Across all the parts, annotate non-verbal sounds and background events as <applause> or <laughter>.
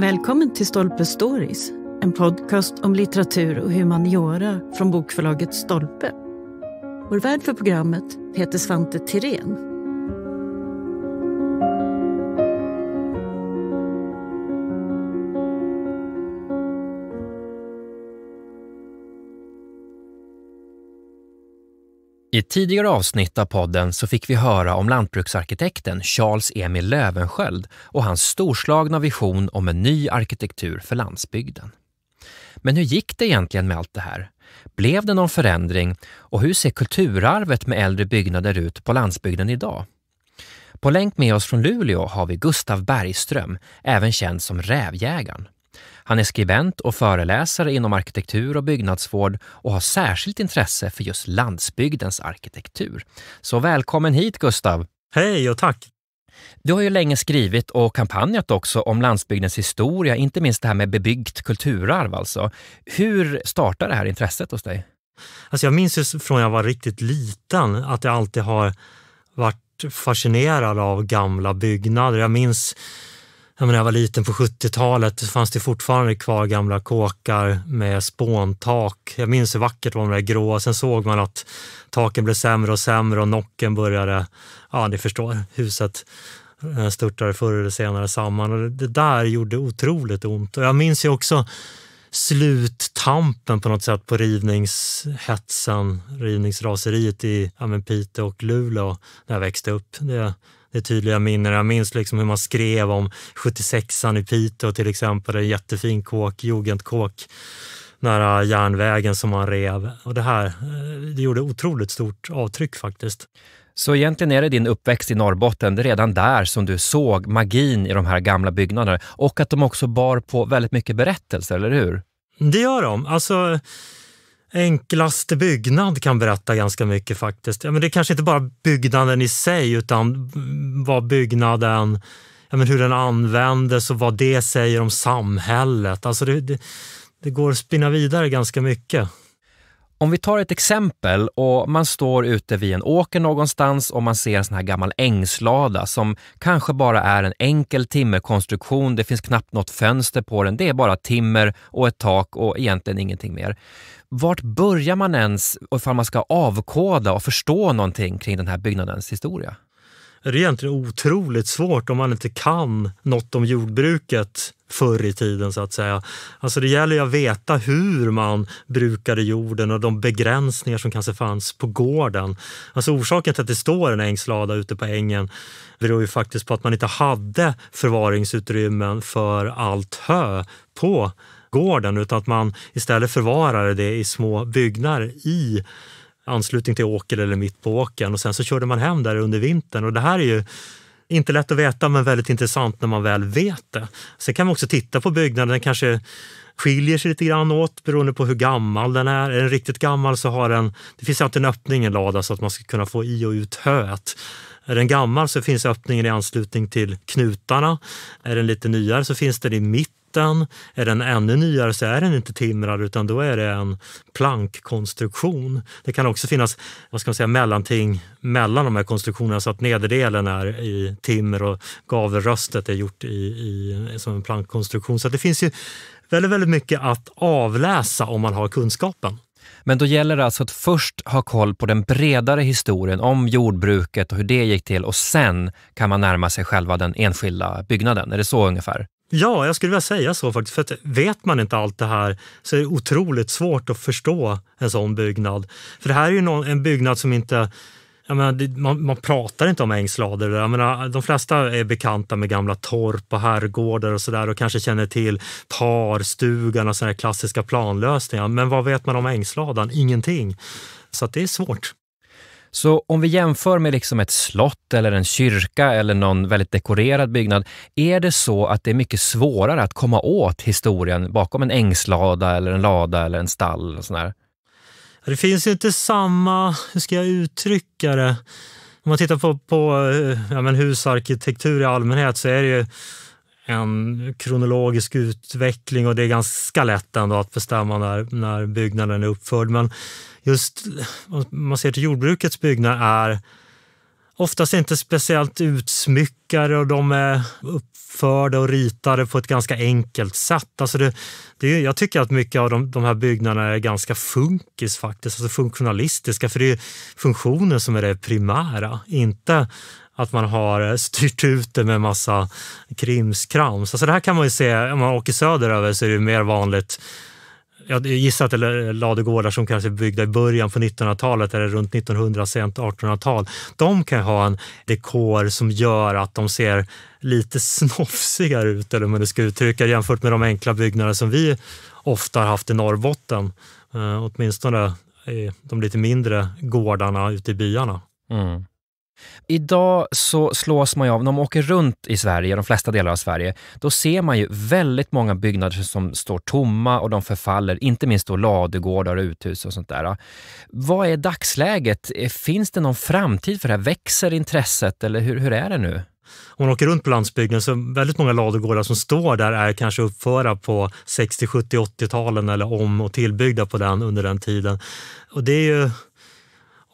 Välkommen till Stolpe Stories, en podcast om litteratur och humaniora från bokförlaget Stolpe. Vår värd för programmet heter Svante Tirén I ett tidigare avsnitt av podden så fick vi höra om lantbruksarkitekten Charles Emil Lövenskiöld och hans storslagna vision om en ny arkitektur för landsbygden. Men hur gick det egentligen med allt det här? Blev det någon förändring och hur ser kulturarvet med äldre byggnader ut på landsbygden idag? På länk med oss från Luleå har vi Gustav Bergström, även känd som Rävjägaren. Han är skribent och föreläsare inom arkitektur och byggnadsvård och har särskilt intresse för just landsbygdens arkitektur. Så välkommen hit Gustav! Hej och tack! Du har ju länge skrivit och kampanjat också om landsbygdens historia, inte minst det här med bebyggt kulturarv. Alltså. Hur startade det här intresset hos dig? Alltså jag minns ju från jag var riktigt liten att jag alltid har varit fascinerad av gamla byggnader. Jag minns när jag var liten på 70-talet fanns det fortfarande kvar gamla kåkar med spåntak. Jag minns hur vackert det var med det gråa. Sen såg man att taken blev sämre och sämre och nocken började, ja ni förstår, huset eh, störtade förr eller senare samman. Och det där gjorde otroligt ont. Och jag minns ju också sluttampen på något sätt på rivningshetsen, rivningsraseriet i ja, Piteå och Luleå när jag växte upp. Det det är tydliga minnen. Jag minns liksom hur man skrev om 76an i Piteå till exempel, en jättefin kåk, jugendkåk nära järnvägen som man rev. Och det här eh, det gjorde otroligt stort avtryck faktiskt. Så egentligen är det din uppväxt i Norrbotten, det är redan där som du såg magin i de här gamla byggnaderna och att de också bar på väldigt mycket berättelser, eller hur? Det gör de. Alltså, enklaste byggnad kan berätta ganska mycket faktiskt. Ja, men det är kanske inte bara byggnaden i sig utan vad byggnaden, ja, men hur den användes och vad det säger om samhället. Alltså det, det, det går att spinna vidare ganska mycket. Om vi tar ett exempel och man står ute vid en åker någonstans och man ser en sån här gammal ängslada som kanske bara är en enkel timmerkonstruktion. Det finns knappt något fönster på den. Det är bara timmer och ett tak och egentligen ingenting mer. Vart börjar man ens ifall man ska avkoda och förstå någonting kring den här byggnadens historia? är det egentligen otroligt svårt om man inte kan något om jordbruket förr i tiden så att säga. Alltså det gäller ju att veta hur man brukade jorden och de begränsningar som kanske fanns på gården. Alltså orsaken till att det står en ängslada ute på ängen beror ju faktiskt på att man inte hade förvaringsutrymmen för allt hö på gården utan att man istället förvarade det i små byggnader i anslutning till åker eller mitt på åkern och sen så körde man hem där under vintern och det här är ju inte lätt att veta men väldigt intressant när man väl vet det. Sen kan man också titta på byggnaden, den kanske skiljer sig lite grann åt beroende på hur gammal den är. Är den riktigt gammal så har den, det finns alltid en öppning i en lada så att man ska kunna få i och ut höet. Är den gammal så finns öppningen i anslutning till knutarna. Är den lite nyare så finns den i mitten plattan, är den ännu nyare så är den inte timrad utan då är det en plankkonstruktion. Det kan också finnas vad ska man säga, mellanting mellan de här konstruktionerna så att nederdelen är i timmer och gavelröstet är gjort i, i, som en plankkonstruktion. Så det finns ju väldigt, väldigt mycket att avläsa om man har kunskapen. Men då gäller det alltså att först ha koll på den bredare historien om jordbruket och hur det gick till och sen kan man närma sig själva den enskilda byggnaden. Är det så ungefär? Ja, jag skulle vilja säga så faktiskt. För att vet man inte allt det här så är det otroligt svårt att förstå en sån byggnad. För det här är ju någon, en byggnad som inte Menar, man, man, pratar inte om ängslader. Jag menar, de flesta är bekanta med gamla torp och herrgårdar och så där och kanske känner till parstugan och sådana klassiska planlösningar. Men vad vet man om ängsladan? Ingenting. Så det är svårt. Så om vi jämför med liksom ett slott eller en kyrka eller någon väldigt dekorerad byggnad, är det så att det är mycket svårare att komma åt historien bakom en ängslada eller en lada eller en stall? Och sådär? Det finns ju inte samma, hur ska jag uttrycka det? Om man tittar på, på eh, ja, men husarkitektur i allmänhet så är det ju en kronologisk utveckling och det är ganska lätt ändå att bestämma när, när byggnaden är uppförd. Men just om man ser till jordbrukets byggnader är oftast inte speciellt utsmyckade och de är uppförda och ritade på ett ganska enkelt sätt. Alltså det, det, jag tycker att mycket av de, de här byggnaderna är ganska funkis faktiskt, alltså funktionalistiska, för det är funktionen som är det primära, inte att man har eh, styrt ut det med massa krimskrams. Alltså det här kan man ju se, om man åker söderöver så är det mer vanligt jag gissar att det är ladugårdar som kanske är byggda i början på 1900-talet eller runt 1900, sent 1800-tal. De kan ha en dekor som gör att de ser lite <laughs> snofsigare ut, eller hur man ska uttrycka jämfört med de enkla byggnader som vi ofta har haft i Norrbotten. Uh, åtminstone i de lite mindre gårdarna ute i byarna. Mm. Idag så slås man ju av, när man åker runt i Sverige, de flesta delar av Sverige, då ser man ju väldigt många byggnader som står tomma och de förfaller, inte minst då ladugårdar och uthus och sånt där. Vad är dagsläget? Eh, finns det någon framtid för det här? Växer intresset eller hur, hur är det nu? Om man åker runt på landsbygden så är väldigt många ladugårdar som står där är kanske uppföra på 60, 70, 80-talen eller om och tillbyggda på den under den tiden. Och det är ju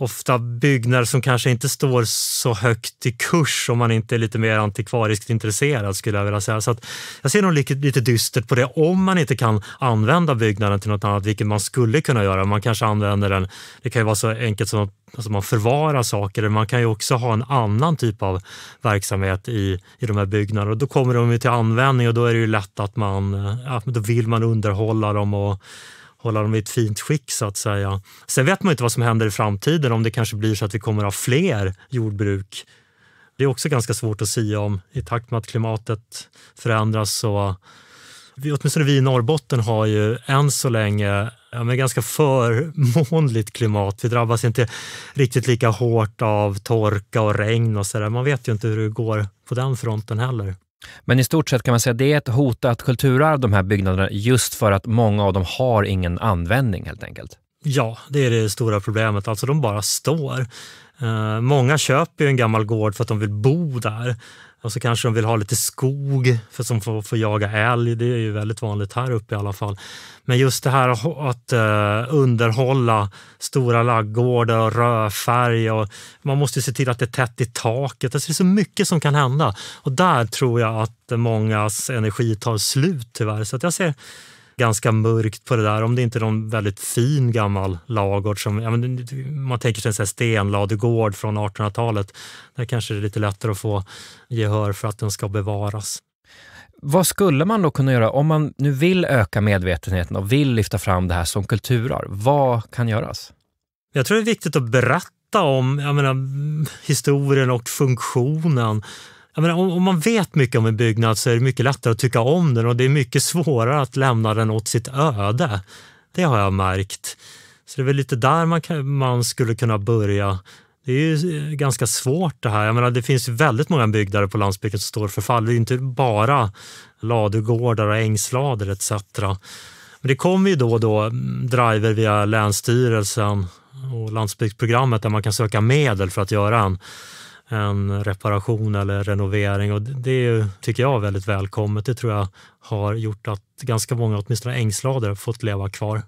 ofta byggnader som kanske inte står så högt i kurs om man inte är lite mer antikvariskt intresserad skulle jag vilja säga. Så jag ser nog lite, lite dystert på det om man inte kan använda byggnaden till något annat, vilket man skulle kunna göra. Man kanske använder den, det kan ju vara så enkelt som att alltså man förvarar saker, man kan ju också ha en annan typ av verksamhet i, i de här byggnaderna och då kommer de ju till användning och då är det ju lätt att man, ja, då vill man underhålla dem och hålla dem i ett fint skick så att säga. Sen vet man inte vad som händer i framtiden om det kanske blir så att vi kommer att ha fler jordbruk. Det är också ganska svårt att säga om i takt med att klimatet förändras så vi, åtminstone vi i Norrbotten har ju än så länge ja, men ganska förmånligt klimat. Vi drabbas inte riktigt lika hårt av torka och regn och sådär. Man vet ju inte hur det går på den fronten heller. Men i stort sett kan man säga att det är ett hotat kulturarv, de här byggnaderna, just för att många av dem har ingen användning helt enkelt. Ja, det är det stora problemet. Alltså de bara står. Eh, många köper ju en gammal gård för att de vill bo där. Och så kanske de vill ha lite skog för som får, får jaga älg. Det är ju väldigt vanligt här uppe i alla fall. Men just det här att eh, underhålla stora laggårdar och rödfärg. Och man måste se till att det är tätt i taket. Alltså det är så mycket som kan hända. Och där tror jag att mångas energi tar slut tyvärr. Så jag ser ganska mörkt på det där om det inte är någon väldigt fin gammal lagård som ja, men, man tänker sig en stenladugård från 1800-talet. Där kanske det är lite lättare att få gehör för att den ska bevaras. Vad skulle man då kunna göra om man nu vill öka medvetenheten och vill lyfta fram det här som kulturarv? Vad kan göras? Jag tror det är viktigt att berätta om menar, historien och funktionen Menar, om, om, man vet mycket om en byggnad så är det mycket lättare att tycka om den och det är mycket svårare att lämna den åt sitt öde. Det har jag märkt. Så det är väl lite där man, kan, man skulle kunna börja. Det är ju eh, ganska svårt det här. Jag menar, det finns väldigt många byggnader på landsbygden som står för fall. Det är inte bara ladugårdar och ängslader etc. Men det kommer ju då och då mm, driver via Länsstyrelsen och landsbygdsprogrammet där man kan söka medel för att göra en en reparation eller renovering. Och det är, tycker jag är väldigt välkommet. Det tror jag har gjort att ganska många, åtminstone ängslader, fått leva kvar.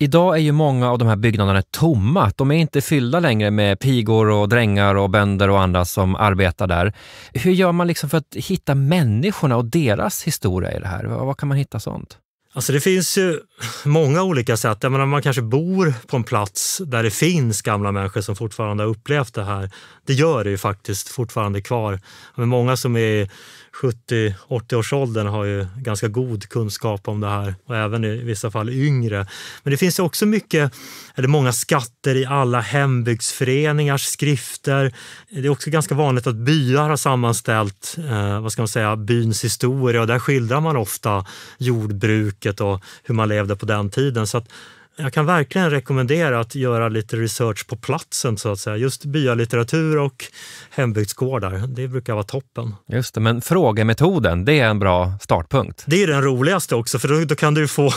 Idag är ju många av de här byggnaderna tomma. De är inte fyllda längre med pigor och drängar och bönder och andra som arbetar där. Hur gör man liksom för att hitta människorna och deras historia i det här? Vad kan man hitta sånt? Alltså det finns ju många olika sätt. Jag menar, man kanske bor på en plats där det finns gamla människor som fortfarande har upplevt det här det gör det ju faktiskt fortfarande kvar. Men många som är 70-80-årsåldern har ju ganska god kunskap om det här och även i vissa fall yngre. Men det finns också mycket, eller många skatter i alla hembygdsföreningars skrifter. Det är också ganska vanligt att byar har sammanställt eh, vad ska man säga, byns historia och där skildrar man ofta jordbruket och hur man levde på den tiden. Så att jag kan verkligen rekommendera att göra lite research på platsen så att säga. Just byalitteratur och hembygdsgårdar, det brukar vara toppen. Just det, men frågemetoden, det är en bra startpunkt. Det är den roligaste också, för då, då kan du få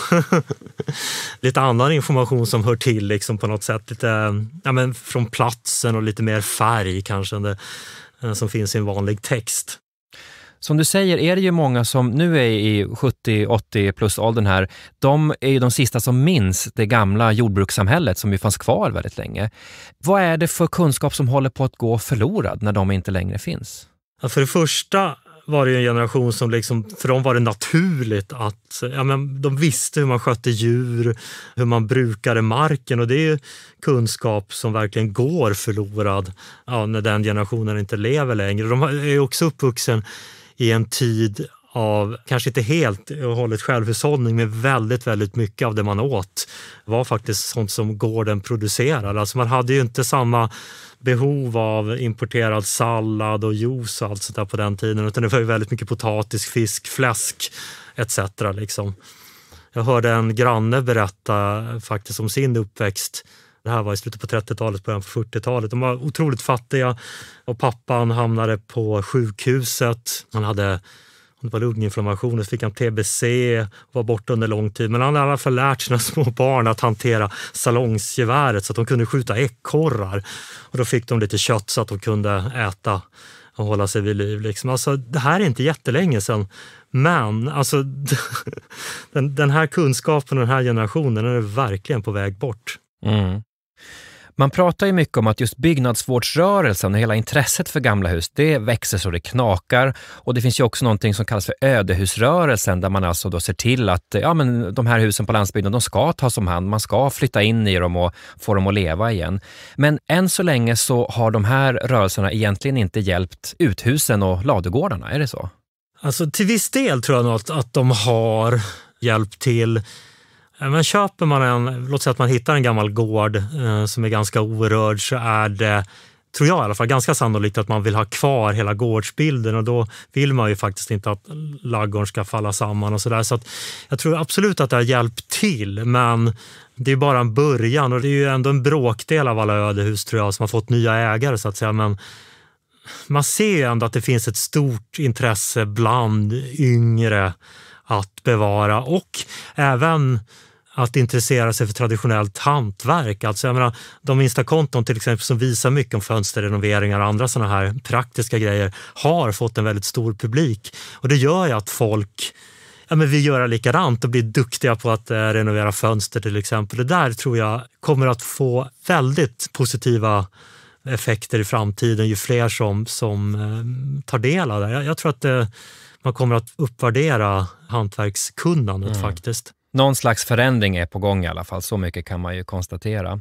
<laughs> lite annan information som hör till liksom på något sätt. Lite, ja, men från platsen och lite mer färg kanske än det som finns i en vanlig text som du säger är det ju många som nu är i 70-80 plus åldern här. De är ju de sista som minns det gamla jordbrukssamhället som ju fanns kvar väldigt länge. Vad är det för kunskap som håller på att gå förlorad när de inte längre finns? Ja, för det första var det en generation som liksom, för dem var det naturligt att ja, men de visste hur man skötte djur, hur man brukade marken och det är kunskap som verkligen går förlorad ja, när den generationen inte lever längre. De är också uppvuxen i en tid av, kanske inte helt och hållet självhushållning, men väldigt, väldigt mycket av det man åt var faktiskt sånt som gården producerade. Alltså man hade ju inte samma behov av importerad sallad och juice och allt sånt där på den tiden, utan det var ju väldigt mycket potatis, fisk, fläsk etc. Liksom. Jag hörde en granne berätta faktiskt om sin uppväxt det här var i slutet på 30-talet, början på 40-talet. De var otroligt fattiga och pappan hamnade på sjukhuset. Han hade det var lunginflammation så fick han tbc och var borta under lång tid. Men han hade i alla fall lärt sina <laughs> små barn att hantera salongsgeväret så att de kunde skjuta ekorrar. Och då fick de lite kött så att de kunde äta och hålla sig vid liv. Liksom. Alltså, det här är inte jättelänge sedan. Men alltså, <laughs> den, den här kunskapen och den här generationen är verkligen på väg bort. Mm. Man pratar ju mycket om att just byggnadsvårdsrörelsen och hela intresset för gamla hus, det växer så det knakar. Och det finns ju också någonting som kallas för ödehusrörelsen där man alltså då ser till att ja, men de här husen på landsbygden, de ska tas om hand. Man ska flytta in i dem och få dem att leva igen. Men än så länge så har de här rörelserna egentligen inte hjälpt uthusen och ladugårdarna, är det så? Alltså till viss del tror jag nog att, att de har hjälpt till. Eh, men köper man en, låt säga att man hittar en gammal gård eh, som är ganska orörd så är det tror jag i alla fall, ganska sannolikt att man vill ha kvar hela gårdsbilden och då vill man ju faktiskt inte att laggorn ska falla samman och sådär. Så, så jag tror absolut att det har hjälpt till, men det är bara en början och det är ju ändå en bråkdel av alla ödehus tror jag som har fått nya ägare så att säga. Men man ser ju ändå att det finns ett stort intresse bland yngre att bevara och även att intressera sig för traditionellt hantverk. Alltså jag menar, de Instakonton till exempel som visar mycket om fönsterrenoveringar och andra sådana här praktiska grejer har fått en väldigt stor publik och det gör ju att folk ja, men vi göra likadant och bli duktiga på att eh, renovera fönster till exempel. Det där tror jag kommer att få väldigt positiva effekter i framtiden ju fler som, som eh, tar del av det. Jag, jag tror att eh, man kommer att uppvärdera hantverkskunnandet mm. faktiskt någon slags förändring är på gång i alla fall, så mycket kan man ju konstatera.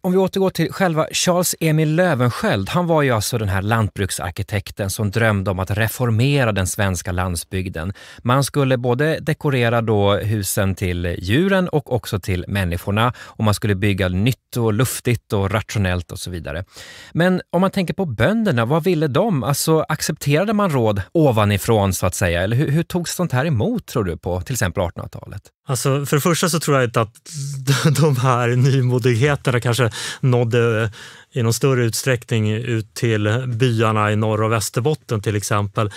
Om vi återgår till själva Charles Emil Löwensköld, han var ju alltså den här lantbruksarkitekten som drömde om att reformera den svenska landsbygden. Man skulle både dekorera då husen till djuren och också till människorna och man skulle bygga nytt och luftigt och rationellt och så vidare. Men om man tänker på bönderna, vad ville de? Alltså accepterade man råd ovanifrån så att säga? Eller hur, hur togs sånt här emot tror du på till exempel 1800-talet? Alltså, för det första så tror jag inte att <laughs> de här nymodigheterna kanske nådde i någon större utsträckning ut till byarna i norr och Västerbotten till exempel.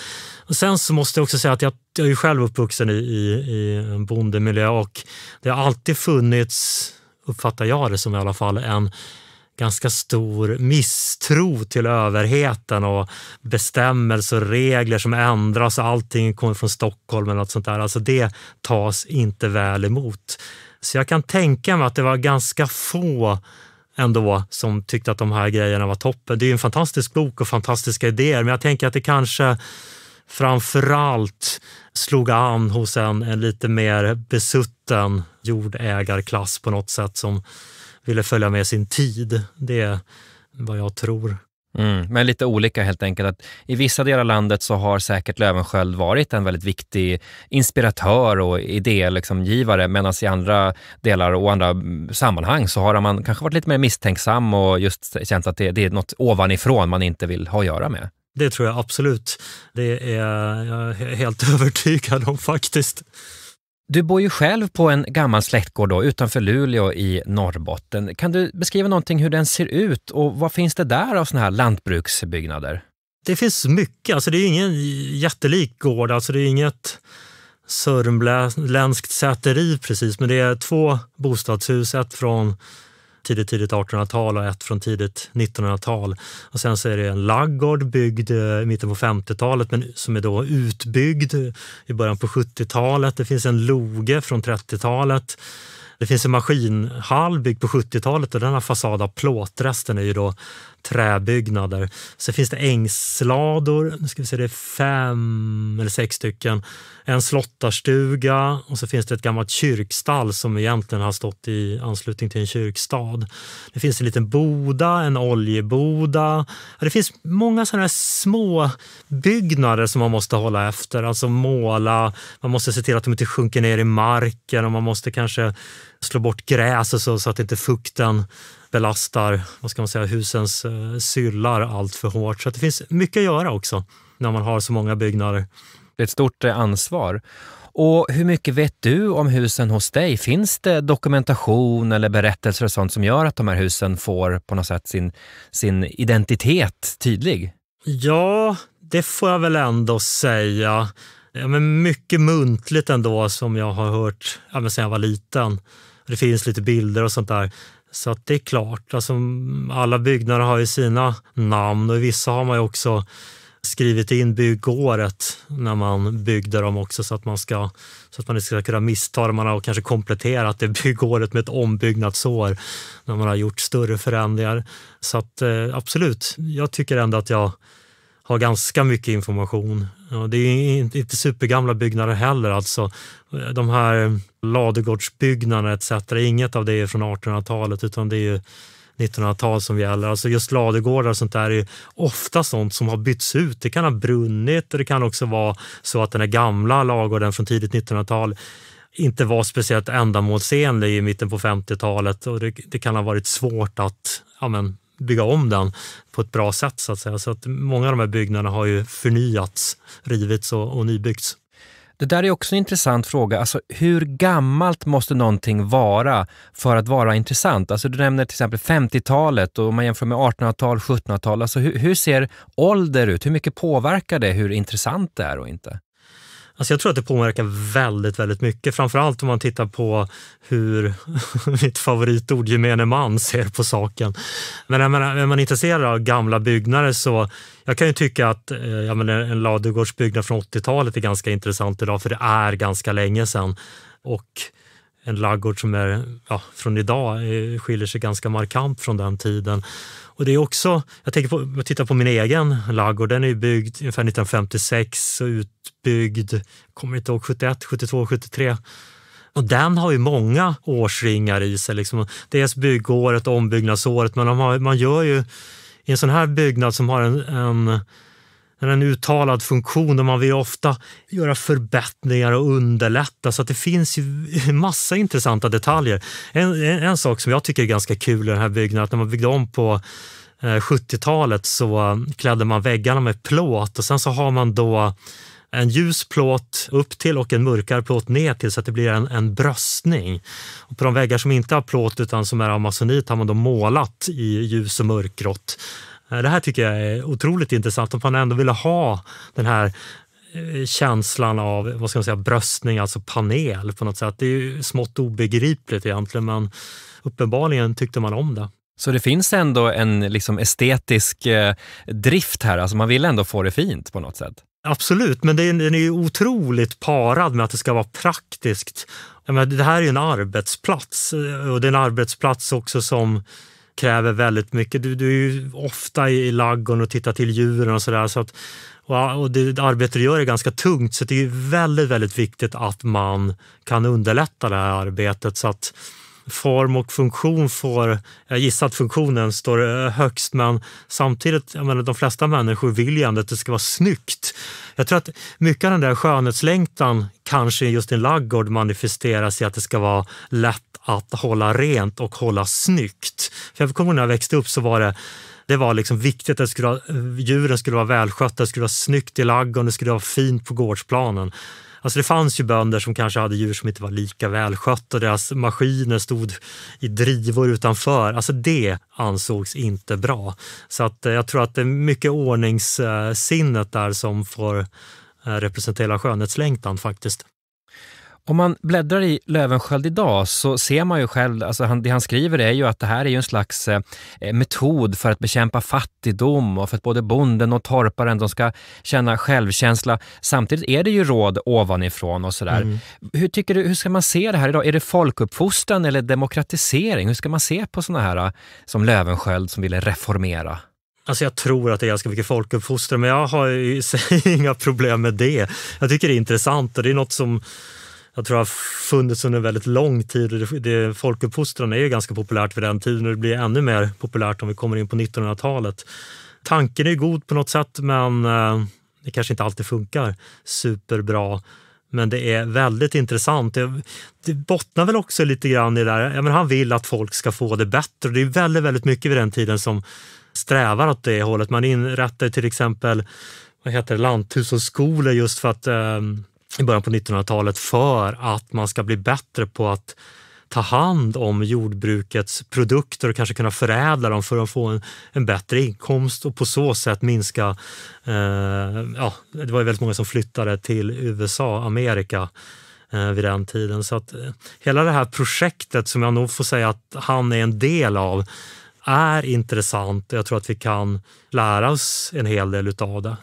Och sen så måste jag också säga att jag, jag är själv uppvuxen i, i, i en bondemiljö och det har alltid funnits, uppfattar jag det som i alla fall, en ganska stor misstro till överheten och bestämmelser och regler som ändras. Allting kommer från Stockholm eller något sånt där. Alltså det tas inte väl emot. Så jag kan tänka mig att det var ganska få ändå som tyckte att de här grejerna var toppen. Det är en fantastisk bok och fantastiska idéer, men jag tänker att det kanske framförallt slog an hos en, en lite mer besutten jordägarklass på något sätt som ville följa med sin tid. Det är vad jag tror. Mm, men lite olika helt enkelt. Att I vissa delar av landet så har säkert Löwensköld varit en väldigt viktig inspiratör och idégivare liksom, medan i andra delar och andra sammanhang så har man kanske varit lite mer misstänksam och just känt att det, det är något ovanifrån man inte vill ha att göra med. Det tror jag absolut. Det är jag är helt <laughs> övertygad om faktiskt. Du bor ju själv på en gammal släktgård då, utanför Luleå i Norrbotten. Kan du beskriva någonting hur den ser ut och vad finns det där av sådana här lantbruksbyggnader? Det finns mycket. Alltså det är ingen jättelik gård. Alltså det är inget sörmländskt säteri precis, men det är två bostadshus. Ett från tidigt, tidigt 1800-tal och ett från tidigt 1900-tal. Och sen så är det en laggård byggd eh, i mitten på 50-talet men som är då utbyggd i början på 70-talet. Det finns en loge från 30-talet. Det finns en maskinhall byggd på 70-talet och den har fasad av plåt. är ju då träbyggnader. Så finns det ängslador, nu ska vi se, det är fem eller sex stycken. En slottarstuga och så finns det ett gammalt kyrkstall som egentligen har stått i anslutning till en kyrkstad. Det finns en liten boda, en oljeboda. Det finns många sådana här små byggnader som man måste hålla efter, alltså måla. Man måste se till att de inte sjunker ner i marken och man måste kanske slå bort gräs och så, så att inte fukten belastar vad ska man säga, husens eh, syllar allt för hårt. Så det finns mycket att göra också när man har så många byggnader. Det är ett stort eh, ansvar. Och hur mycket vet du om husen hos dig? Finns det dokumentation eller berättelser och sånt som gör att de här husen får på något sätt sin, sin identitet tydlig? Ja, det får jag väl ändå säga. Ja, men mycket muntligt ändå som jag har hört ja, sedan jag var liten. Det finns lite bilder och sånt där. Så att det är klart, alltså, alla byggnader har ju sina namn och vissa har man ju också skrivit in byggåret när man byggde dem också så att man, ska, så att man inte ska kunna missta dem. Man har kanske kompletterat det <laughs> byggåret med ett ombyggnadsår när man har gjort större förändringar. Så att, eh, absolut, jag tycker ändå att jag har ganska mycket information. det är inte supergamla byggnader heller. Alltså. De här ladugårdsbyggnaderna etc. Inget av det är från 1800-talet utan det är 1900-tal som gäller. Alltså just ladugårdar och sånt där är ofta sånt som har bytts ut. Det kan ha brunnit och det kan också vara så att den gamla ladugården från tidigt 1900-tal inte var speciellt ändamålsenlig i mitten på 50-talet och det, det, kan ha varit svårt att ja men, bygga om den på ett bra sätt så att säga. Så att många av de här byggnaderna har ju förnyats, rivits och, och nybyggts. Det där är också en intressant fråga. Alltså, hur gammalt måste någonting vara för att vara intressant? Alltså, du nämner till exempel 50-talet och om man jämför med 1800-tal, 1700-tal. Alltså, hur, hur, ser ålder ut? Hur mycket påverkar det hur intressant det är och inte? Alltså jag tror att det påverkar väldigt, väldigt mycket. Framförallt om man tittar på hur <laughs> mitt favoritord gemene man ser på saken. Men när man, är man intresserad av gamla byggnader så jag kan ju tycka att eh, ja, men en ladugårdsbyggnad från 80-talet är ganska intressant idag för det är ganska länge sedan. Och en laggård som är ja, från idag eh, skiljer sig ganska markant från den tiden. Och det är också, jag tänker på, jag tittar på min egen laggård, den är byggd ungefär 1956 och utbyggd, kommer inte ihåg, 71, 72, 73. Och den har ju många årsringar i sig. Liksom. Dels byggåret, och ombyggnadsåret, men man, har, man gör ju i en sån här byggnad som har en, en den har en uttalad funktion och man vill ofta göra förbättringar och underlätta så att det finns ju massa intressanta detaljer. En, en, en sak som jag tycker är ganska kul i den här byggnaden, att när man byggde om på 70-talet eh, så eh, klädde man väggarna med plåt och sen så har man då en ljus plåt upp till och en mörkare plåt ner till så att det blir en, en bröstning. Och på de väggar som inte har plåt utan som är av masonit har man då målat i ljus och mörkgrått Eh, det här tycker jag är otroligt intressant. Att man ändå ville ha den här eh, känslan av vad ska man säga, bröstning, alltså panel på något sätt. Det är ju smått obegripligt egentligen men uppenbarligen tyckte man om det. Så det finns ändå en liksom estetisk eh, drift här, alltså man vill ändå få det fint på något sätt? Absolut, men den är ju otroligt parad med att det ska vara praktiskt. Jag menar, det här är ju en arbetsplats och det är en arbetsplats också som kräver väldigt mycket. Du, du är ju ofta i, i laggon och tittar till djuren och sådär. Så, och, och det, arbete du gör är ganska tungt så det är väldigt, väldigt viktigt att man kan underlätta det här arbetet så att form och funktion får, jag gissar att funktionen står eh, högst, men samtidigt, jag menar, de flesta människor vill ju ändå att det ska vara snyggt. Jag tror att mycket av den där skönhetslängtan kanske just i en laggård manifesteras i att det ska vara lätt att hålla rent och hålla snyggt. För jag kommer ihåg när jag växte upp så var det det var liksom viktigt att skulle, djuren skulle vara välskötta, det skulle vara snyggt i laggården, det skulle vara fint på gårdsplanen. Alltså det fanns ju bönder som kanske hade djur som inte var lika välskötta deras maskiner stod i drivor utanför. Alltså det ansågs inte bra. Så att eh, jag tror att det är mycket ordningssinnet där som får eh, representera skönhetslängtan faktiskt. Om man bläddrar i Lövenskiöld idag så ser man ju själv, alltså han, det han skriver är ju att det här är ju en slags eh, eh, metod för att bekämpa fattigdom och för att både bonden och torparen de ska känna självkänsla. Samtidigt är det ju råd ovanifrån och sådär. Mm. Hur, tycker du, hur ska man se det här idag? Är det folkuppfostran eller demokratisering? Hur ska man se på sådana här som Lövenskiöld som ville reformera? Alltså jag tror att det är ganska mycket folkuppfostran, men jag har ju <laughs> inga problem med det. Jag tycker det är intressant och det är något som jag tror har funnits under väldigt lång tid. Det, det, folkuppfostran är ju ganska populärt vid den tiden och det blir ännu mer populärt om vi kommer in på 1900-talet. Tanken är god på något sätt men eh, det kanske inte alltid funkar superbra. Men det är väldigt intressant. Det, det bottnar väl också lite grann i det där, ja, men han vill att folk ska få det bättre. Det är väldigt, väldigt mycket vid den tiden som strävar åt det hållet. Man inrättar till exempel vad heter det, lanthushållsskolor just för att eh, i början på 1900-talet för att man ska bli bättre på att ta hand om jordbrukets produkter och kanske kunna förädla dem för att få en, en bättre inkomst och på så sätt minska... Eh, ja, det var väldigt många som flyttade till USA, Amerika eh, vid den tiden. Så att eh, hela det här projektet som jag nog får säga att han är en del av är intressant och jag tror att vi kan lära oss en hel del utav det.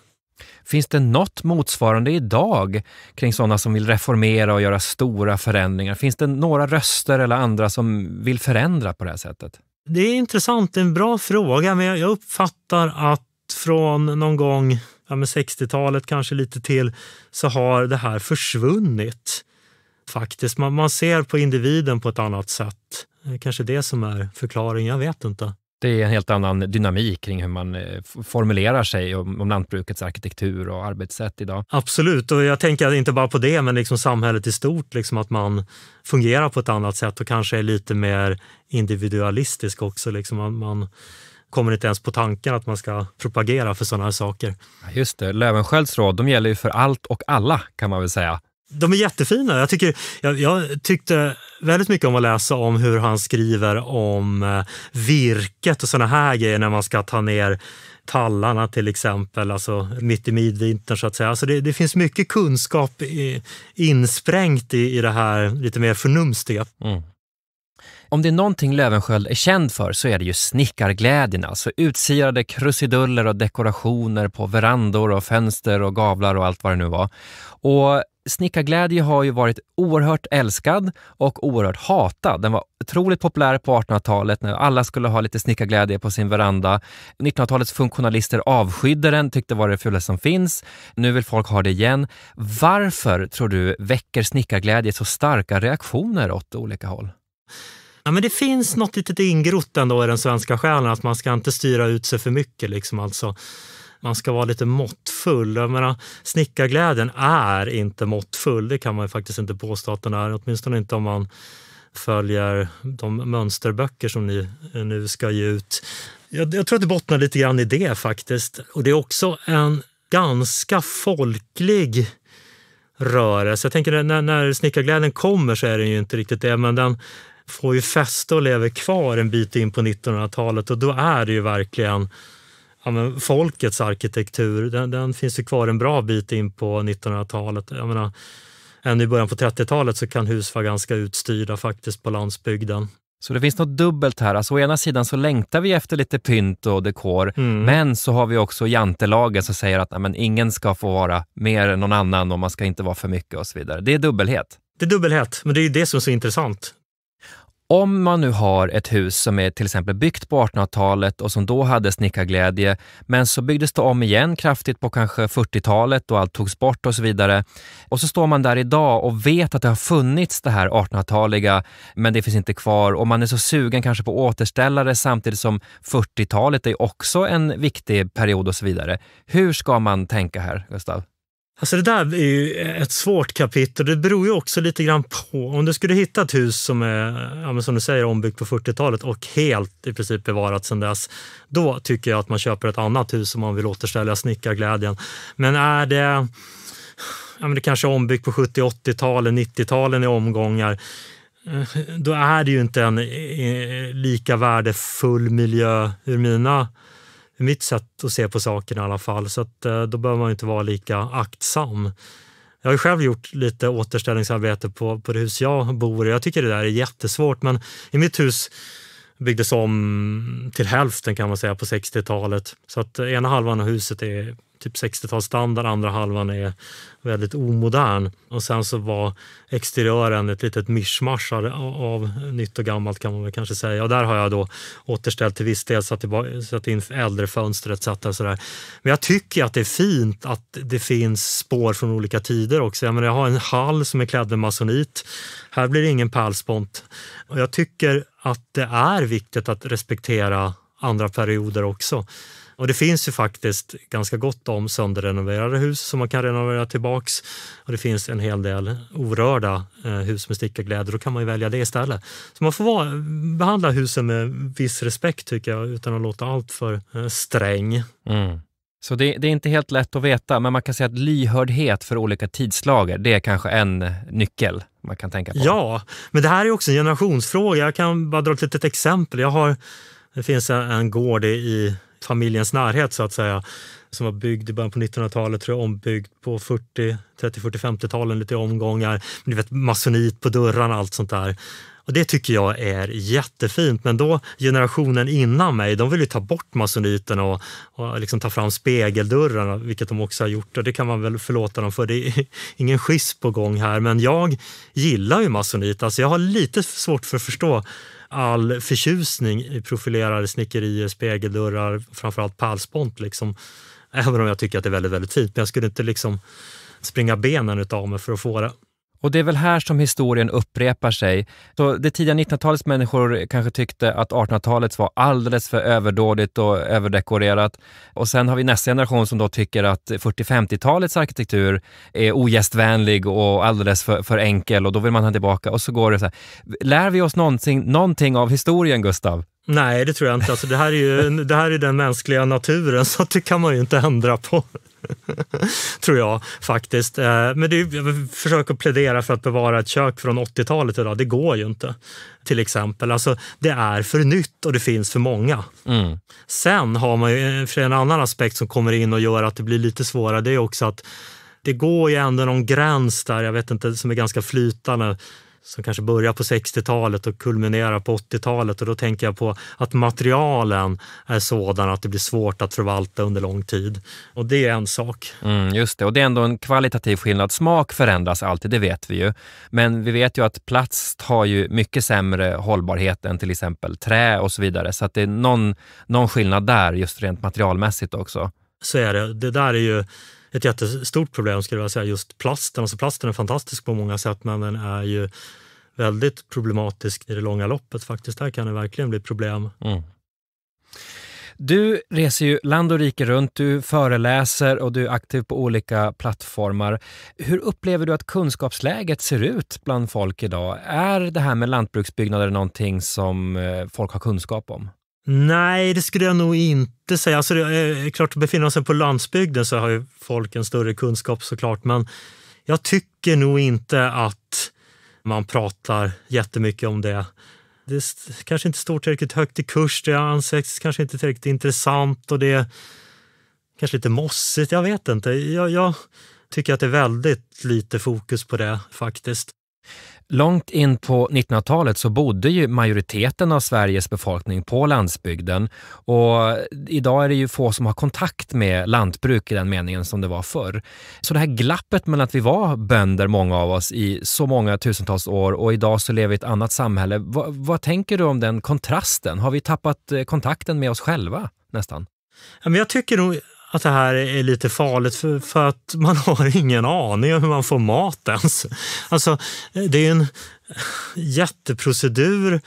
Finns det något motsvarande idag kring sådana som vill reformera och göra stora förändringar? Finns det några röster eller andra som vill förändra på det här sättet? Det är intressant, en bra fråga, men jag uppfattar att från någon gång ja, 60-talet, kanske lite till, så har det här försvunnit. Faktiskt, man, man ser på individen på ett annat sätt. Det Kanske det som är förklaringen, jag vet inte. Det är en helt annan dynamik kring hur man eh, formulerar sig om, lantbrukets arkitektur och arbetssätt idag. Absolut, och jag tänker inte bara på det, men liksom samhället i stort. Liksom att man fungerar på ett annat sätt och kanske är lite mer individualistisk också. Liksom man, man kommer inte ens på tanken att man ska propagera för sådana här saker. Just det. Löwenskölds råd, de gäller ju för allt och alla kan man väl säga. De är jättefina. Jag, tycker, jag, jag, tyckte väldigt mycket om att läsa om hur han skriver om eh, virket och såna här grejer när man ska ta ner tallarna till exempel, alltså mitt i midvintern så att säga. Alltså det, det finns mycket kunskap i, insprängt i, i det här lite mer förnumstiga. Mm. Om det är någonting Lövenskiöld är känd för så är det ju snickarglädjen, alltså utsirade krusiduller och dekorationer på verandor och fönster och gavlar och allt vad det nu var. Och Snickarglädje har ju varit oerhört älskad och oerhört hatad. Den var otroligt populär på 1800-talet när alla skulle ha lite snickarglädje på sin veranda. 1900-talets funktionalister avskydde den, tyckte det var det fulaste som finns. Nu vill folk ha det igen. Varför, tror du, väcker snickarglädje så starka reaktioner åt olika håll? Ja, men det finns något litet ingrott ändå i den svenska själen, att man ska inte styra ut sig för mycket. Liksom, alltså man ska vara lite måttfull. Jag menar, snickarglädjen är inte måttfull, det kan man faktiskt inte påstå att den är, åtminstone inte om man följer de mönsterböcker som ni eh, nu ska ge ut. Jag, jag tror att det bottnar lite grann i det faktiskt. Och det är också en ganska folklig rörelse. Jag tänker när, när snickarglädjen kommer så är den ju inte riktigt det, men den får ju fäste och lever kvar en bit in på 1900-talet och då är det ju verkligen ja, men folkets arkitektur, den, den, finns ju kvar en bra bit in på 1900-talet. Jag menar, ännu i början på 30-talet så kan hus vara ganska utstyrda faktiskt på landsbygden. Så det finns något dubbelt här. Alltså, å ena sidan så längtar vi efter lite pynt och dekor, mm. men så har vi också jantelagen som säger att nej, ingen ska få vara mer än någon annan och man ska inte vara för mycket och så vidare. Det är dubbelhet. Det är dubbelhet, men det är ju det som är så intressant om man nu har ett hus som är till exempel byggt på 1800-talet och som då hade snickarglädje, men så byggdes det om igen kraftigt på kanske 40-talet och allt togs bort och så vidare. Och så står man där idag och vet att det har funnits det här 1800-taliga, men det finns inte kvar och man är så sugen kanske på återställare samtidigt som 40-talet är också en viktig period och så vidare. Hur ska man tänka här, Gustav? Alltså det där är ju ett svårt kapitel. Det beror ju också lite grann på. Om du skulle hitta ett hus som är ja, som du säger, ombyggt på 40-talet och helt i princip bevarat sedan dess. Då tycker jag att man köper ett annat hus om man vill återställa snickarglädjen. Men är det, ja, men det kanske är ombyggt på 70 80 talet 90-talen i omgångar. Eh, då är det ju inte en eh, lika värdefull miljö ur mina mitt sätt att se på saken i alla fall. Så att, eh, då behöver man inte vara lika aktsam. Jag har själv gjort lite återställningsarbete på, på det hus jag bor i. Jag tycker det där är jättesvårt, men i mitt hus byggdes om till hälften kan man säga på 60-talet. Så att eh, ena halvan av huset är typ 60-talsstandard, andra halvan är väldigt omodern. Och sen så var exteriören ett litet mischmasch av nytt och gammalt kan man väl kanske säga. Och där har jag då återställt till viss del, satt, tillbaka, satt in äldre fönster etc. Sådär. Men jag tycker att det är fint att det finns spår från olika tider också. Jag, menar, jag har en hall som är klädd med masonit. Här blir det ingen pärlspont. Och jag tycker att det är viktigt att respektera andra perioder också. Och det finns ju faktiskt ganska gott om sönderrenoverade hus som man kan renovera tillbaks. Och det finns en hel del orörda eh, hus med stickarglädje. Då kan man ju välja det istället. Så man får vara, behandla husen med viss respekt tycker jag utan att låta allt för eh, sträng. Mm. Så det, det, är inte helt lätt att veta, men man kan säga att lyhördhet för olika tidslager, det är kanske en nyckel man kan tänka på. Ja, men det här är också en generationsfråga. Jag kan bara dra ett litet exempel. Jag har, det finns en gård i familjens närhet så att säga. Som var byggd i början på 1900-talet, tror jag, ombyggd på 40, 30, 40, 50-talen lite omgångar. Du vet masonit på dörrarna, allt sånt där. Och Det tycker jag är jättefint, men då generationen innan mig, de vill ju ta bort masoniten och, och liksom ta fram spegeldörrarna, vilket de också har gjort och det kan man väl förlåta dem för. Det är <laughs> ingen schism på gång här, men jag gillar ju masonit. Alltså jag har lite svårt för att förstå all förtjusning i profilerade snickerier, spegeldörrar, framförallt pärlspont. Liksom. Även om jag tycker att det är väldigt, väldigt fint. Men jag skulle inte liksom springa benen av mig för att få det. Och det är väl här som historien upprepar sig. Så det tidiga 1900-talets människor kanske tyckte att 1800 talet var alldeles för överdådigt och överdekorerat. Och sen har vi nästa generation som då tycker att 40-50-talets arkitektur är ogästvänlig och alldeles för, för, enkel och då vill man ha tillbaka. Och så går det så här. Lär vi oss någonting, någonting av historien, Gustav? Nej, det tror jag inte. Alltså, det, här är ju, det här är den mänskliga naturen, så det kan man ju inte ändra på. <laughs> Tror jag faktiskt. Eh, men det försök att plädera för att bevara ett kök från 80-talet idag. Det går ju inte. Till exempel. Alltså, det är för nytt och det finns för många. Mm. Sen har man ju eh, för en annan aspekt som kommer in och gör att det blir lite svårare. Det är också att det går ju ändå någon gräns där, jag vet inte, som är ganska flytande som kanske börjar på 60-talet och kulminerar på 80-talet. Och då tänker jag på att materialen är sådana att det blir svårt att förvalta under lång tid. Och det är en sak. Mm, just det, och det är ändå en kvalitativ skillnad. Smak förändras alltid, det vet vi ju. Men vi vet ju att plast har ju mycket sämre hållbarhet än till exempel trä och så vidare. Så att det är någon, någon skillnad där, just rent materialmässigt också. Så är det. Det där är ju ett jättestort problem skulle jag säga, just plasten. Alltså plasten är fantastisk på många sätt men den är ju väldigt problematisk i det långa loppet faktiskt. Där kan det verkligen bli problem. Mm. Du reser ju land och rike runt, du föreläser och du är aktiv på olika plattformar. Hur upplever du att kunskapsläget ser ut bland folk idag? Är det här med lantbruksbyggnader någonting som eh, folk har kunskap om? Nej, det skulle jag nog inte säga. Alltså, det är eh, eh, klart, befinner sig på landsbygden så har ju folk en större kunskap såklart, men jag tycker nog inte att man pratar jättemycket om det. Det kanske inte står tillräckligt högt i kurs, det anses kanske inte tillräckligt intressant och det är kanske lite mossigt, jag vet inte. Jag, jag tycker att det är väldigt lite fokus på det faktiskt. Långt in på 1900-talet så bodde ju majoriteten av Sveriges befolkning på landsbygden och idag är det ju få som har kontakt med lantbruk i den meningen som det var förr. Så det här glappet mellan att vi var bönder, många av oss, i så många tusentals år och idag så lever vi i ett annat samhälle. V vad tänker du om den kontrasten? Har vi tappat eh, kontakten med oss själva nästan? Jag tycker nog att det här är lite farligt för, för att man <laughs> har ingen aning om hur man får mat ens. Alltså, det är en jätteprocedur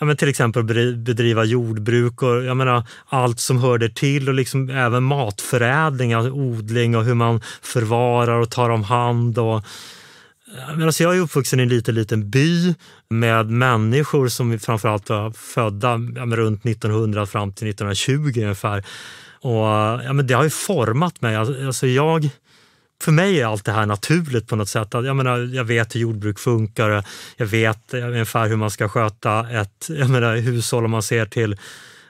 ja, men till exempel att bedriva jordbruk och jag menar, allt som hörde till och liksom även matförädling, alltså odling och hur man förvarar och tar om hand. Och, men alltså jag är uppvuxen i en liten, liten by med människor som framförallt var födda ja, runt 1900 fram till 1920 ungefär. Och, ja, men det har ju format mig. Alltså, alltså, jag, för mig är allt det här naturligt på något sätt. Jag, menar, jag vet hur jordbruk funkar, jag vet eh, ungefär hur man ska sköta ett <laughs> jag menar, hushåll om man ser till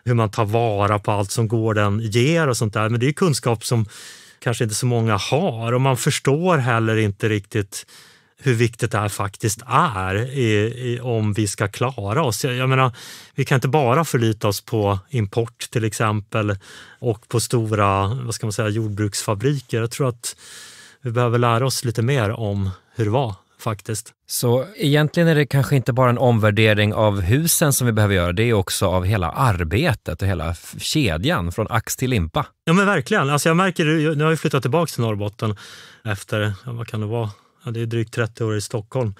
hur man tar vara på allt som gården ger och sånt där. Men det är kunskap som kanske inte så många har och man förstår heller inte riktigt hur viktigt det här faktiskt är i, i, om vi ska klara oss. Jag, jag, menar, vi kan inte bara förlita oss på import till exempel och på stora vad ska man säga, jordbruksfabriker. Jag tror att vi behöver lära oss lite mer om hur det var faktiskt. Så egentligen är det kanske inte bara en omvärdering av husen som vi behöver göra, det är också av hela arbetet och hela kedjan från ax till limpa. Ja men verkligen. Alltså jag märker, nu har jag flyttat tillbaka till Norrbotten efter, vad kan det vara, det är drygt 30 år i Stockholm.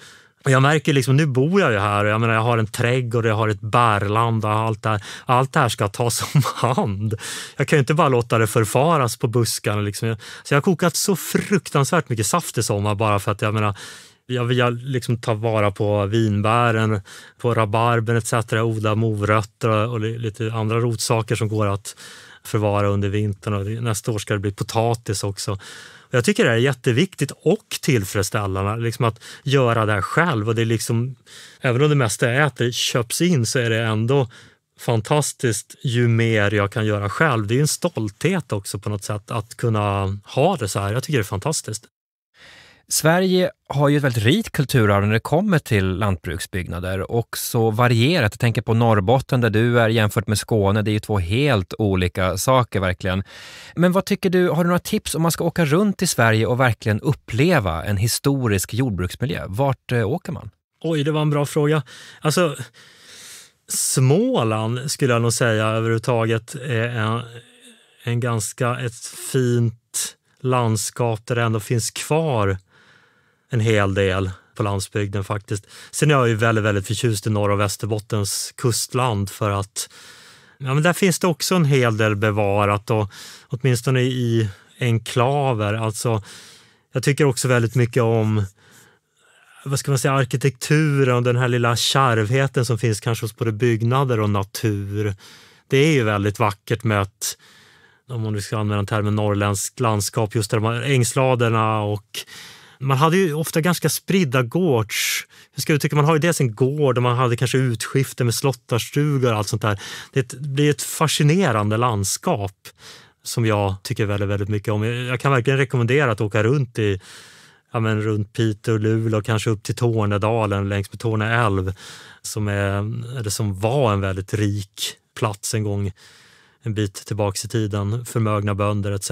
Och jag märker liksom, nu bor jag ju här och jag menar jag har en trädgård, jag har ett bärland och allt det här. Allt det här ska tas <laughs> om hand. Jag kan ju inte bara låta det förfaras på buskarna. Liksom. Så jag har kokat så fruktansvärt mycket saft i sommar bara för att jag menar jag vill liksom ta vara på vinbären, på rabarbern etc. Odla morötter och lite andra rotsaker som går att förvara under vintern. Och nästa år ska det bli potatis också. Jag tycker det är jätteviktigt och tillfredsställande liksom att göra det här själv. Och det är liksom, även om det mesta jag äter köps in så är det ändå fantastiskt ju mer jag kan göra själv. Det är en stolthet också på något sätt att kunna ha det så här. Jag tycker det är fantastiskt. Sverige har ju ett väldigt rikt kulturarv när det kommer till lantbruksbyggnader och så varierat. Jag tänker på Norrbotten där du är jämfört med Skåne. Det är ju två helt olika saker verkligen. Men vad tycker du, har du några tips om man ska åka runt i Sverige och verkligen uppleva en historisk jordbruksmiljö? Vart eh, åker man? Oj, det var en bra fråga. Alltså, Småland skulle jag nog säga överhuvudtaget är en, en ganska ett fint landskap där det ändå finns kvar en hel del på landsbygden faktiskt. Sen är jag ju väldigt, väldigt förtjust i norra och Västerbottens kustland för att ja, men där finns det också en hel del bevarat och åtminstone i enklaver. Alltså, jag tycker också väldigt mycket om vad ska man säga, arkitekturen och den här lilla kärvheten som finns kanske hos både byggnader och natur. Det är ju väldigt vackert med att om man nu ska använda termen norrländskt landskap, just de här ängsladerna och man hade ju ofta ganska spridda gårds... Hur ska jag uttrycka Man har ju dels en gård och man hade kanske utskifte med slottarstugor och allt sånt där. Det blir ett fascinerande landskap som jag tycker väldigt, väldigt mycket om. Jag kan verkligen rekommendera att åka runt i ja, men runt Piteå, Luleå och kanske upp till Tornedalen längs med Torne älv som, som var en väldigt rik plats en gång en bit tillbaka i tiden, förmögna bönder etc.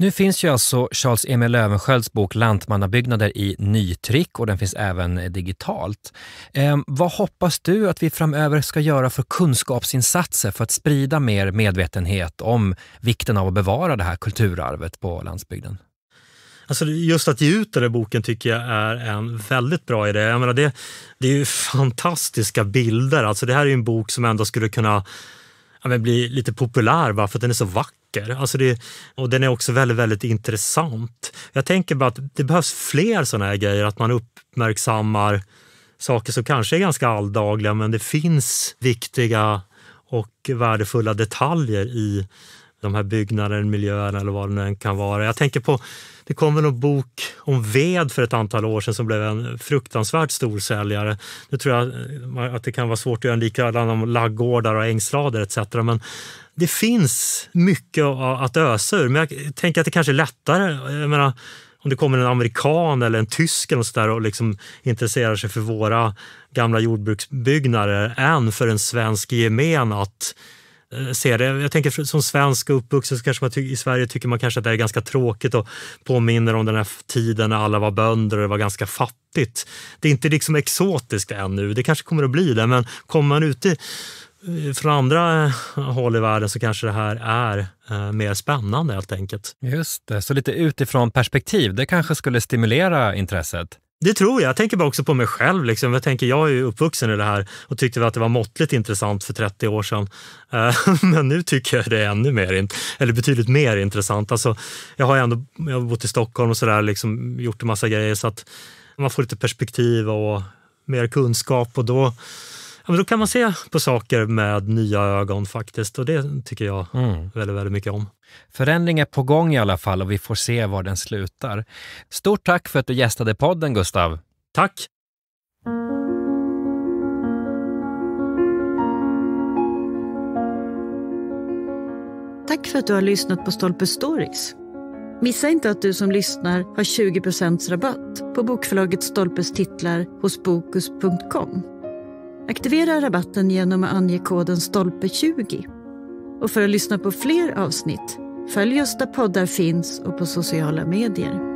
Nu finns ju alltså Charles Emil Löwenskölds bok Lantmannabyggnader i nytryck och den finns även digitalt. Eh, vad hoppas du att vi framöver ska göra för kunskapsinsatser för att sprida mer medvetenhet om vikten av att bevara det här kulturarvet på landsbygden? Alltså just att ge ut den här boken tycker jag är en väldigt bra idé. Jag menar det, det är ju fantastiska bilder. Alltså det här är en bok som ändå skulle kunna ja, bli lite populär bara för att den är så vacker. Alltså det, och den är också väldigt, väldigt intressant. Jag tänker bara att det behövs fler sådana här grejer, att man uppmärksammar saker som kanske är ganska alldagliga men det finns viktiga och värdefulla detaljer i de här byggnaderna, miljöerna... eller vad det nu kan vara. Jag tänker på, det kom en bok om ved för ett antal år sedan som blev en fruktansvärt stor säljare. Nu tror jag eh, att det kan vara svårt att göra en likadan om laggårdar och ängslader etc. Men det finns mycket att ösa ur, men jag tänker att det kanske är lättare. Jag menar, om det kommer en amerikan eller en tysk eller så och liksom intresserar sig för våra gamla jordbruksbyggnader än för en svensk gemen att Eh, se det. Jag tänker som svensk och uppvuxen så kanske man i Sverige tycker man kanske att det är ganska tråkigt och påminner om den här tiden när alla var bönder och det var ganska fattigt. Det är inte liksom exotiskt ännu, det kanske kommer att bli det, men kommer man ute eh, från andra eh, håll i världen så kanske det här är mer spännande helt enkelt. Just det, så lite utifrån perspektiv, det kanske skulle stimulera intresset? Det tror jag. Jag tänker bara också på mig själv. Liksom. Jag, tänker, jag är ju uppvuxen i det här och tyckte att det var måttligt intressant för 30 år sedan. Eh, <laughs> men nu tycker jag det är ännu mer, eller betydligt mer intressant. Alltså, jag har ändå jag har bott i Stockholm och sådär, liksom, gjort en massa grejer så att man får lite perspektiv och mer kunskap och då men då kan man se på saker med nya ögon faktiskt och det tycker jag mm. väldigt, väldigt mycket om. Förändring är på gång i alla fall och vi får se var den slutar. Stort tack för att du gästade podden, Gustav. Tack! Tack för att du har lyssnat på Stolpe Stories. Missa inte att du som lyssnar har 20 rabatt på bokförlaget Stolpes titlar hos Bokus.com. Aktivera rabatten genom att ange koden STOLPE20. Och för att lyssna på fler avsnitt, följ oss där poddar finns och på sociala medier.